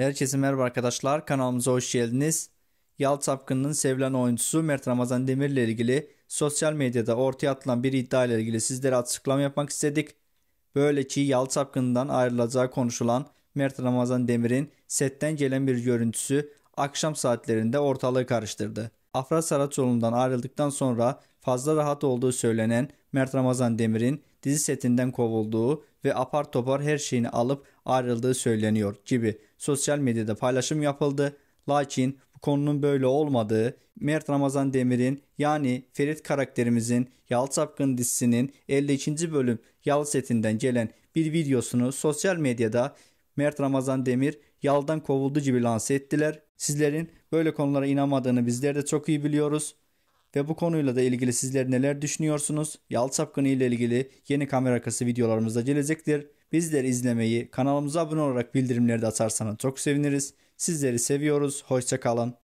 Herkese merhaba arkadaşlar. Kanalımıza hoş geldiniz. Yal Çapkın'ın sevilen oyuncusu Mert Ramazan Demir ile ilgili sosyal medyada ortaya atılan bir iddia ile ilgili sizlere açıklama yapmak istedik. Böyle ki Yal Çapkın'dan ayrılacağı konuşulan Mert Ramazan Demir'in setten gelen bir görüntüsü akşam saatlerinde ortalığı karıştırdı. Afra Saraçoğlu'ndan ayrıldıktan sonra fazla rahat olduğu söylenen Mert Ramazan Demir'in dizi setinden kovulduğu ve apar topar her şeyini alıp ayrıldığı söyleniyor gibi sosyal medyada paylaşım yapıldı. Lakin bu konunun böyle olmadığı Mert Ramazan Demir'in yani Ferit karakterimizin Yalı Sapkın dizisinin 52. bölüm Yalı setinden gelen bir videosunu sosyal medyada Mert Ramazan Demir Yal'dan kovuldu gibi lanse ettiler. Sizlerin böyle konulara inanmadığını bizler de çok iyi biliyoruz ve bu konuyla da ilgili sizler neler düşünüyorsunuz? Yalçı Sapkını ile ilgili yeni kamera arkası videolarımızda gelecektir. Bizleri izlemeyi, kanalımıza abone olarak bildirimleri de atarsanız çok seviniriz. Sizleri seviyoruz. Hoşça kalın.